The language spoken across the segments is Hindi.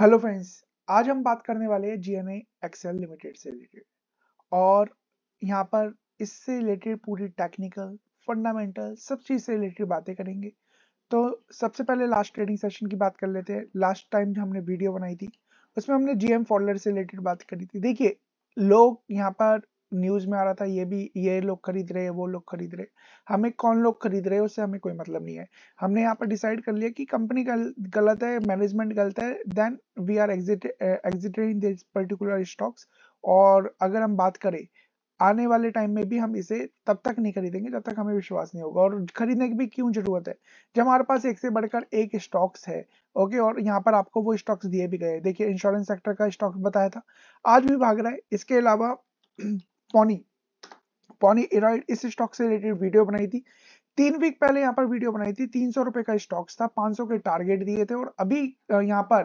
हेलो फ्रेंड्स आज हम बात करने वाले हैं जी एक्सेल लिमिटेड से रिलेटेड और यहाँ पर इससे रिलेटेड पूरी टेक्निकल फंडामेंटल सब चीज़ से रिलेटेड बातें करेंगे तो सबसे पहले लास्ट ट्रेडिंग सेशन की बात कर लेते हैं लास्ट टाइम जो हमने वीडियो बनाई थी उसमें हमने जी एम फॉलर से रिलेटेड बात करी थी देखिए लोग यहाँ पर न्यूज में आ रहा था ये भी ये लोग खरीद रहे हैं वो लोग खरीद रहे हमें कौन लोग खरीद रहे हैं उससे हमें कोई मतलब नहीं है हमने यहाँ पर डिसाइड कर लिया कि कंपनी गल, गलत है मैनेजमेंट गलत है then we are exit exiting this particular stocks और अगर हम बात करें आने वाले टाइम में भी हम इसे तब तक नहीं खरीदेंगे जब तक हमें विश्वास नहीं होगा और खरीदने की भी क्यों जरूरत है जब हमारे पास एक से बढ़कर एक स्टॉक्स है ओके और यहाँ पर आपको वो स्टॉक्स दिए भी गए देखिए इंश्योरेंस सेक्टर का स्टॉक्स बताया था आज भी भाग रहा है इसके अलावा पॉनी पॉनी एराइड इस स्टॉक से रिलेटेड वीडियो बनाई थी तीन वीक पहले यहाँ पर वीडियो बनाई थी तीन सौ रुपए का स्टॉक्स था पांच सौ के टारगेट दिए थे और अभी यहाँ पर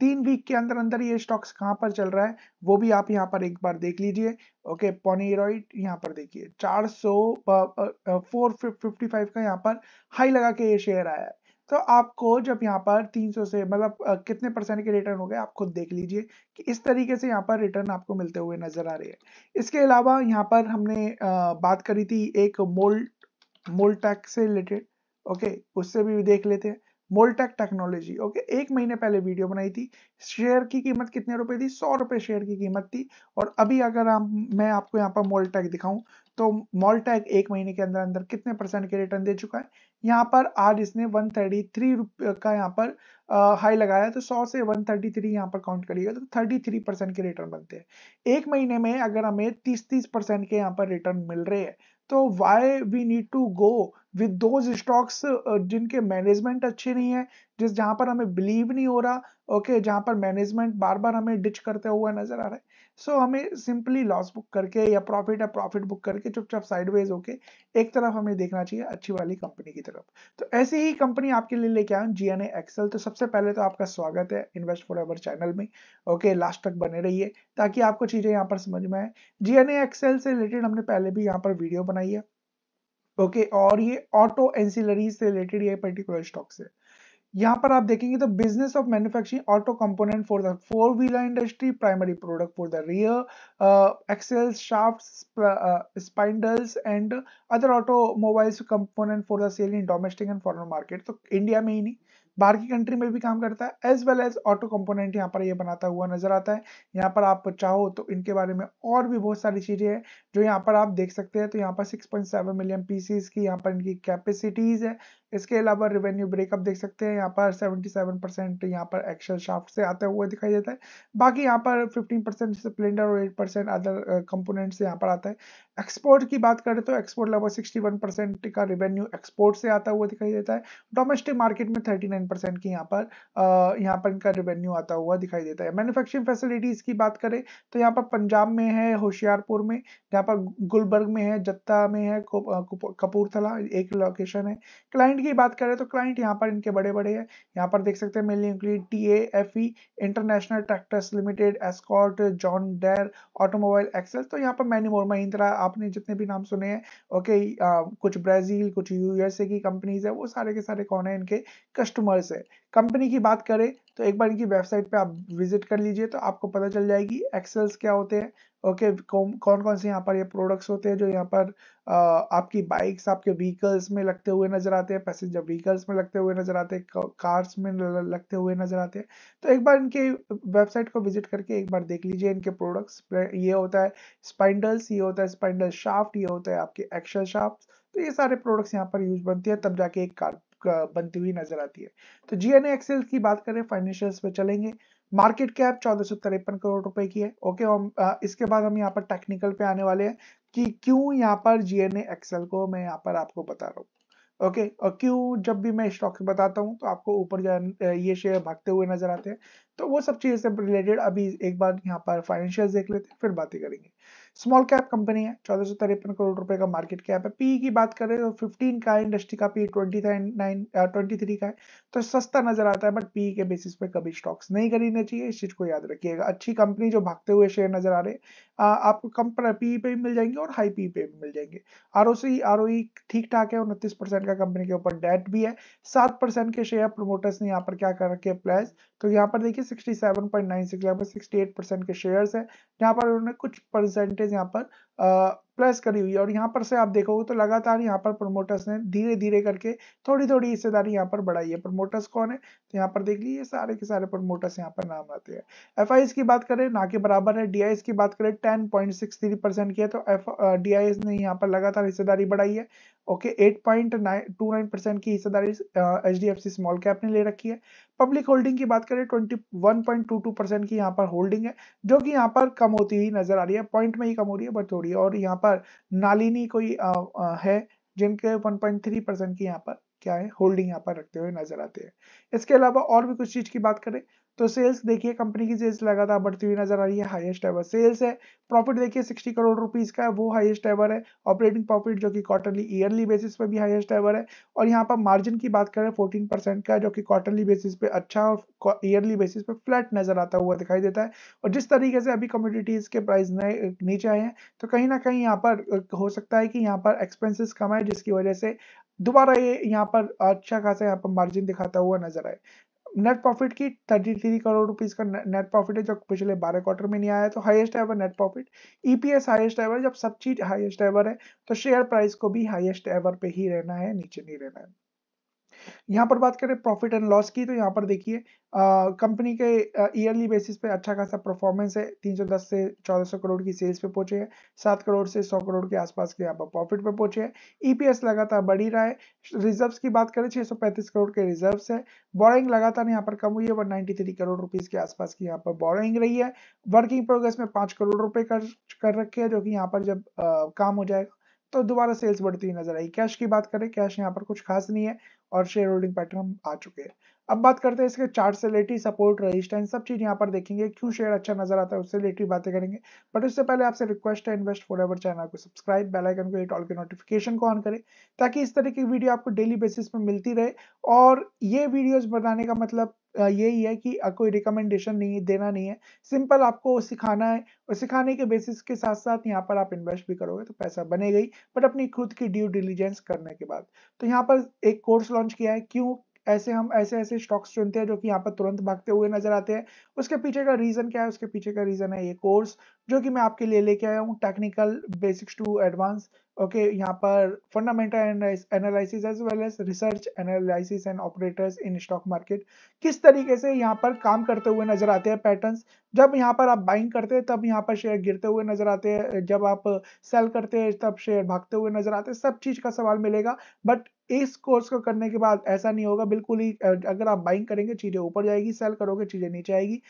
तीन वीक के अंदर अंदर ये स्टॉक्स कहाँ पर चल रहा है वो भी आप यहाँ पर एक बार देख लीजिए ओके पॉनी पॉनीरॉइड यहाँ पर देखिए चार सौ फोर फिफ्टी फाइव का यहाँ पर हाई लगा के ये शेयर आया है तो आपको जब यहाँ पर 300 से मतलब कितने परसेंट के रिटर्न हो गए आप खुद देख लीजिए कि इस तरीके से यहाँ पर रिटर्न आपको मिलते हुए नजर आ रहे हैं इसके अलावा यहाँ पर हमने बात करी थी एक मोल्ट मोल्ट से रिलेटेड ओके उससे भी देख लेते हैं मोल्टेक टेक्नोलॉजी ओके एक महीने पहले वीडियो बनाई थी शेयर की कीमत कितने रुपए थी सौ रुपए शेयर की कीमत थी और अभी अगर आप मैं आपको यहाँ पर मोल्टेक दिखाऊं तो मॉलटैग एक महीने के अंदर अंदर कितने परसेंट के रिटर्न दे चुका है यहाँ पर आज इसने वन थर्टी थ्री का यहाँ पर हाई लगाया तो 100 से 133 थर्टी थ्री यहाँ पर काउंट करिएगा तो 33 परसेंट के रिटर्न बनते हैं एक महीने में अगर हमें 30 30 परसेंट के यहाँ पर रिटर्न मिल रहे हैं तो why we need to go with those stocks जिनके मैनेजमेंट अच्छे नहीं है जिस जहां पर हमें बिलीव नहीं हो रहा ओके okay, जहां पर मैनेजमेंट बार बार हमें डिच करते हुआ नजर आ रहा है सो so, हमें सिंपली लॉस बुक करके या प्रॉफिट या प्रॉफिट बुक करके चुपचाप साइडवेज होके एक तरफ हमें देखना चाहिए अच्छी वाली कंपनी की तरफ तो ऐसी ही कंपनी आपके लिए लेके आए जी एन एक्सेल तो सबसे पहले तो आपका स्वागत है इन्वेस्ट फॉर एवर चैनल में ओके okay, लास्ट तक बने रहिए ताकि आपको चीजें यहाँ पर समझ में आए जी एक्सेल से रिलेटेड हमने पहले भी यहाँ पर वीडियो बनाई है ओके और ये ऑटो एंसिलरी से रिलेटेड ये पर्टिकुलर स्टॉक्स है यहाँ पर आप देखेंगे uh, uh, तो business of manufacturing auto component for the four wheeler industry primary product for the rear axles shaft spindles and other automobiles component for the sale in domestic and foreign market तो इंडिया में ही नहीं बाहर की कंट्री में भी काम करता है as well as auto component यहाँ पर ये यह बनाता हुआ नजर आता है यहाँ पर आप चाहो तो इनके बारे में और भी बहुत सारी चीजें हैं जो यहाँ पर आप देख सकते हैं तो यहाँ पर 6.7 मिलियन पीसीज की यहाँ पर इनकी कैपेसिटीज है इसके अलावा रेवेन्यू ब्रेकअप देख सकते हैं यहाँ पर 77 परसेंट यहाँ पर एक्सेल uh, तो शाफ्ट से आता हुआ दिखाई देता है बाकी यहाँ पर 15 परसेंट स्प्लेंडर और 8 परसेंट अदर कंपोनेंट से यहाँ पर आता है एक्सपोर्ट की बात करें तो एक्सपोर्ट लगभग 61 परसेंट का रेवेन्यू एक्सपोर्ट से आता हुआ दिखाई देता है डोमेस्टिक मार्केट में नाइन परसेंट की यहाँ पर यहाँ पर इनका रेवेन्यू आता हुआ दिखाई देता है मैन्युफैक्चरिंग फैसिलिटीज़ की बात करें तो यहाँ पर पंजाब में है होशियारपुर में यहाँ पर गुलबर्ग में है जत्ता में है uh, कपूरथला एक लोकेशन है क्लाइंट क्लाइंट की बात करें तो क्लाइंट यहाँ पर इनके बड़े बड़े हैं यहाँ पर देख सकते हैं mainly include T A F E international tractors limited Escort John Deere automobile axle तो यहाँ पर मैनी मोर महिंद्रा आपने जितने भी नाम सुने हैं ओके आ, कुछ ब्राज़ील कुछ यूएसए की कंपनीज है वो सारे के सारे कौन है इनके कस्टमर्स है कंपनी की बात करें तो एक बार इनकी वेबसाइट पे आप विजिट कर लीजिए तो आपको पता चल जाएगी एक्सेल्स क्या होते हैं ओके कौन कौन से यहाँ पर ये प्रोडक्ट्स होते हैं जो यहाँ पर आ, आपकी बाइक्स आपके व्हीकल्स में लगते हुए नजर आते हैं पैसेंजर व्हीकल्स में लगते हुए नजर आते हैं कार्स में लगते हुए नजर आते हैं तो एक बार इनके वेबसाइट को विजिट करके एक बार देख लीजिए इनके प्रोडक्ट्स ये होता है स्पाइंडल्स ये होता है स्पाइंडल शाफ्ट ये होता है आपके एक्सल शाफ्ट तो ये सारे प्रोडक्ट्स यहाँ पर यूज बनते हैं तब जाके एक कार बनती हुई नजर आती है तो जी एक्सेल की बात करें फाइनेंशियल्स पे चलेंगे मार्केट कैप चौदह सौ तिरपन करोड़ रुपए की है ओके और इसके बाद हम यहाँ पर टेक्निकल पे आने वाले हैं कि क्यों यहाँ पर जीएनए एन एक्सेल को मैं यहाँ पर आपको बता रहा हूँ ओके okay, और क्यों जब भी मैं स्टॉक बताता हूँ तो आपको ऊपर ये शेयर भागते हुए नजर आते हैं तो वो सब चीजें से रिलेटेड अभी एक बार यहाँ पर फाइनेंशियल देख लेते हैं फिर बातें करेंगे स्मॉल कैप कंपनी है चौदह सौ तिरपन करोड़ रुपए का मार्केट कैप है पी की बात करें तो फिफ्टीन का है इंडस्ट्री का P twenty nine twenty three का है तो सस्ता नजर आता है बट पी के बेसिस पे कभी स्टॉक्स नहीं खरीदने चाहिए इस चीज को याद रखिएगा अच्छी कंपनी जो भागते हुए शेयर नजर आ रहे हैं uh, आपको कम पी पे भी मिल जाएंगे और हाई पी पे भी मिल जाएंगे R O C R O e ठीक ठाक है उनतीस परसेंट का कंपनी के ऊपर डेट भी है सात परसेंट के शेयर प्रोमोटर्स ने यहाँ पर क्या कर रखे प्लस तो यहाँ पर देखिए sixty seven point nine six sixty eight percent के शेयर है यहाँ पर उन्होंने कुछ परसेंट परसेंटेज यहाँ पर uh, प्लस करी हुई है और यहाँ पर से आप देखोगे तो लगातार यहाँ पर प्रमोटर्स ने धीरे धीरे करके थोड़ी थोड़ी हिस्सेदारी यहाँ पर बढ़ाई है प्रमोटर्स कौन है तो यहाँ पर देख लीजिए सारे के सारे प्रमोटर्स यहाँ पर नाम आते हैं एफ की बात करें ना के बराबर है डी की बात करें ten point six three percent की है तो एफ डी ने यहाँ पर लगातार हिस्सेदारी बढ़ाई है okay eight point two nine percent की हिस्सेदारी H D F C small cap ने ले रखी है पब्लिक होल्डिंग की बात करें twenty one point two two percent की यहाँ पर होल्डिंग है जो कि यहाँ पर कम होती हुई नजर आ रही है पॉइंट में ही कम हो रही है बट थोड़ी और यहाँ पर नालिनी कोई आ, आ, है जिनके 1.3 परसेंट की यहाँ पर क्या है होल्डिंग यहाँ पर रखते हुए नजर आते हैं इसके अलावा और भी कुछ चीज की बात करें तो सेल्स देखिए कंपनी की सेल्स लगातार बढ़ती हुई नजर आ रही है हाईएस्ट एवर सेल्स है प्रॉफिट देखिए 60 करोड़ रुपीस का है वो हाईएस्ट एवर है ऑपरेटिंग प्रॉफिट जो कि क्वार्टरली ईयरली बेसिस पे भी हाईएस्ट एवर है और यहाँ पर मार्जिन की बात करें 14 परसेंट का जो कि क्वार्टरली बेसिस पे अच्छा और ईयरली बेसिस पे फ्लैट नजर आता हुआ दिखाई देता है और जिस तरीके से अभी कम्योडिटीज के प्राइस नए नीचे आए हैं तो कहीं ना कहीं यहाँ पर हो सकता है कि यहाँ पर एक्सपेंसिस कम है जिसकी वजह से दोबारा ये यहाँ पर अच्छा खासा यहाँ पर मार्जिन दिखाता हुआ नजर आए नेट प्रॉफिट की थर्टी थ्री करोड़ रुपीज का नेट प्रॉफिट है जो पिछले बारह क्वार्टर में नहीं आया तो highest ever net profit EPS highest ever जब सब चीज हाईएस्ट एवर है तो शेयर प्राइस को भी हाईएस्ट एवर पे ही रहना है नीचे नहीं रहना है यहाँ पर बात करें प्रॉफिट एंड लॉस की तो यहाँ पर देखिए कंपनी के ईयरली बेसिस पे अच्छा खासा परफॉर्मेंस है 310 से 1400 करोड़ की सेल्स पे पहुंचे हैं सात करोड़ से 100 करोड़ के आसपास के यहाँ पर प्रॉफिट पे पहुंचे हैं ईपीएस e लगातार बढ़ ही रहा है रिजर्व्स की बात करें 635 करोड़ के रिजर्व्स है बोरिंग लगातार यहाँ पर कम हुई है वन 193 करोड़ रुपीज के आसपास की यहाँ पर बोरिंग रही है वर्किंग प्रोग्रेस में पांच करोड़ रुपए खर्च कर रखे है जो की यहाँ पर जब काम हो जाएगा तो दोबारा सेल्स बढ़ती हुई नजर आई कैश की बात करें कैश यहाँ पर कुछ खास नहीं है और शेयर होल्डिंग पैटर्न हम आ चुके हैं अब बात करते हैं इसके चार्ट से रिलेटेड सपोर्ट रेजिस्टेंस सब चीज यहाँ पर देखेंगे क्यों शेयर अच्छा नजर आता है उससे रिलेटेड बातें करेंगे बट उससे पहले आपसे रिक्वेस्ट है इन्वेस्ट फॉर एवर चैनल को सब्सक्राइब बेल आइकन को ऑल के नोटिफिकेशन को ऑन करें ताकि इस तरह की वीडियो आपको डेली बेसिस पर मिलती रहे और ये वीडियोज बनाने का मतलब यही है कि कोई रिकमेंडेशन नहीं देना नहीं है सिंपल आपको सिखाना है और सिखाने के बेसिस के साथ साथ यहाँ पर आप इन्वेस्ट भी करोगे तो पैसा बनेगा ही बट अपनी खुद की ड्यू डिलीजेंस करने के बाद तो यहाँ पर एक कोर्स लॉन्च किया है क्यों ऐसे हम ऐसे ऐसे स्टॉक्स चुनते हैं जो कि यहाँ पर तुरंत भागते हुए नजर आते हैं उसके पीछे का रीजन क्या है उसके पीछे का रीजन है ये कोर्स जो कि मैं आपके लिए लेके आया हूँ technical basics to advance okay okay यहाँ पर fundamental analysis as well as research analysis and operators in stock market किस तरीके से यहाँ पर काम करते हुए नजर आते हैं पैटर्न्स जब यहाँ पर आप बाइंग करते हैं तब यहाँ पर शेयर गिरते हुए नजर आते हैं जब आप सेल करते हैं तब शेयर भागते हुए नजर आते हैं सब चीज का सवाल मिलेगा बट इस कोर्स को करने के बाद ऐसा नहीं होगा बिल्कुल ही अगर आप बाइंग करेंगे चीजें ऊपर जाएगी सेल करोगे चीजें नीचे आएगी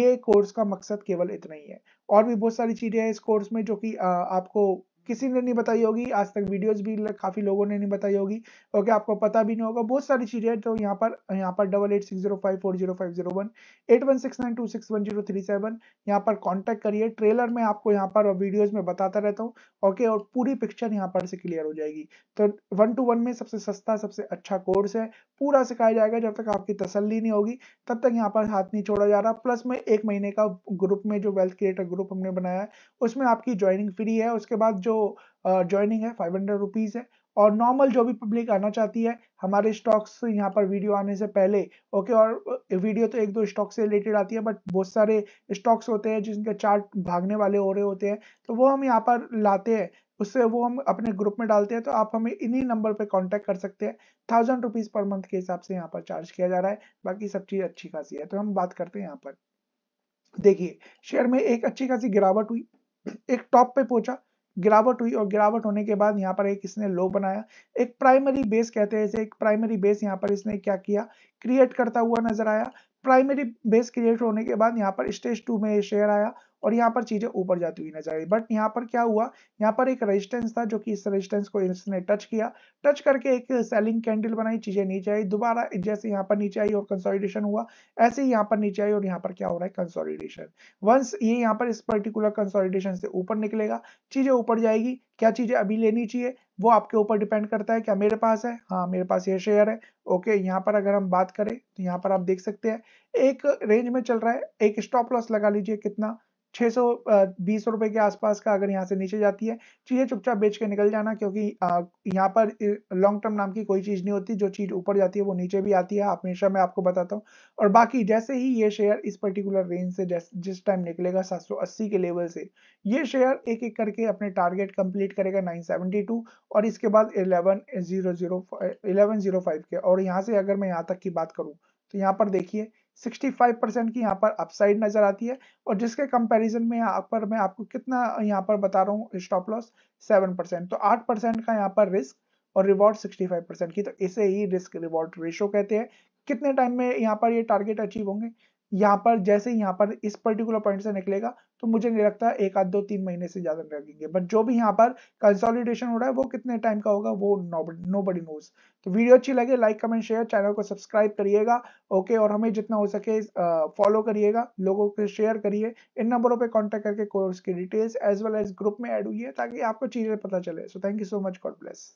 ये कोर्स का मकसद केवल इतना ही है और भी बहुत सारी चीजें हैं इस कोर्स में जो कि आपको किसी ने नहीं बताई होगी आज तक वीडियोस भी काफ़ी लोगों ने नहीं बताई होगी ओके आपको पता भी नहीं होगा बहुत सारी चीज़ें तो यहाँ पर यहाँ पर double eight six zero five four zero five zero one eight one six nine two six one zero three seven यहाँ पर कॉन्टेक्ट करिए ट्रेलर में आपको यहाँ पर और वीडियोज़ में बताता रहता हूँ ओके और पूरी पिक्चर यहाँ पर से क्लियर हो जाएगी तो वन टू वन में सबसे सस्ता सबसे अच्छा कोर्स है पूरा सिखाया जाएगा जब तक आपकी तसल्ली नहीं होगी तब तक यहाँ पर हाथ नहीं छोड़ा जा रहा प्लस में एक महीने का ग्रुप में जो वेल्थ क्रिएटर ग्रुप हमने बनाया है उसमें आपकी ज्वाइनिंग फ्री है उसके बाद जो ज्वाइनिंग है फाइव हंड्रेड रुपीज़ है और नॉर्मल जो भी पब्लिक आना चाहती है हमारे स्टॉक्स यहाँ पर वीडियो आने से पहले ओके और वीडियो तो एक दो स्टॉक से रिलेटेड आती है बट बहुत सारे स्टॉक्स होते हैं जिनके चार्ट भागने वाले हो रहे होते हैं तो वो हम यहाँ पर लाते हैं उससे वो हम अपने ग्रुप में डालते हैं तो आप हमें इन्हीं नंबर पे कांटेक्ट कर सकते हैं थाउजेंड रुपीज़ पर मंथ के हिसाब से यहाँ पर चार्ज किया जा रहा है बाकी सब चीज़ अच्छी खासी है तो हम बात करते हैं यहाँ पर देखिए शेयर में एक अच्छी खासी गिरावट हुई एक टॉप पे पहुंचा गिरावट हुई और गिरावट होने के बाद यहाँ पर एक इसने लो बनाया एक प्राइमरी बेस कहते हैं इसे एक प्राइमरी बेस यहाँ पर इसने क्या किया क्रिएट करता हुआ नजर आया प्राइमरी बेस क्रिएट होने के बाद यहाँ पर स्टेज टू में ये शेयर आया और यहाँ पर चीजें ऊपर जाती हुई नजर आई बट यहाँ पर क्या हुआ यहाँ पर एक रेजिस्टेंस था जो कि इस रेजिस्टेंस को इसने टच किया टच करके एक सेलिंग कैंडल बनाई चीजें नीचे आई दोबारा जैसे यहाँ पर नीचे आई और कंसोलिडेशन हुआ ऐसे ही यहाँ पर नीचे आई और यहाँ पर क्या हो रहा है कंसोलिडेशन वंस ये यहाँ पर इस पर्टिकुलर कंसोलिडेशन से ऊपर निकलेगा चीजें ऊपर जाएगी क्या चीजें अभी लेनी चाहिए वो आपके ऊपर डिपेंड करता है क्या मेरे पास है हाँ मेरे पास ये शेयर है ओके यहाँ पर अगर हम बात करें तो यहाँ पर आप देख सकते हैं एक रेंज में चल रहा है एक स्टॉप लॉस लगा लीजिए कितना छह सौ बीस के आसपास का अगर यहाँ से नीचे जाती है चीज़ें चुपचाप बेच के निकल जाना क्योंकि यहाँ पर लॉन्ग टर्म नाम की कोई चीज़ नहीं होती जो चीज़ ऊपर जाती है वो नीचे भी आती है हमेशा मैं आपको बताता हूँ और बाकी जैसे ही ये शेयर इस पर्टिकुलर रेंज से जिस टाइम निकलेगा 780 के लेवल से ये शेयर एक एक करके अपने टारगेट कंप्लीट करेगा नाइन और इसके बाद इलेवन जीरो के और यहाँ से अगर मैं यहाँ तक की बात करूँ तो यहाँ पर देखिए 65 परसेंट की यहाँ पर अपसाइड नजर आती है और जिसके कंपैरिजन में यहाँ पर मैं आपको कितना यहाँ पर बता रहा हूँ स्टॉप लॉस 7 परसेंट तो 8 परसेंट का यहाँ पर रिस्क और रिवॉर्ड 65 परसेंट की तो इसे ही रिस्क रिवॉर्ड रेशो कहते हैं कितने टाइम में यहाँ पर ये टारगेट अचीव होंगे यहाँ पर जैसे यहाँ पर इस पर्टिकुलर पॉइंट से निकलेगा तो मुझे नहीं लगता एक आध दो तीन महीने से ज्यादा लगेंगे बट जो भी यहाँ पर कंसोलिडेशन हो रहा है वो कितने टाइम का होगा वो नो बडी नोज तो वीडियो अच्छी लगे लाइक कमेंट शेयर चैनल को सब्सक्राइब करिएगा ओके और हमें जितना हो सके फॉलो करिएगा लोगों को शेयर करिए इन नंबरों पे कांटेक्ट करके कोर्स की details as well as group में एड हुई है ताकि आपको चीज़ें पता चले so thank you so much God bless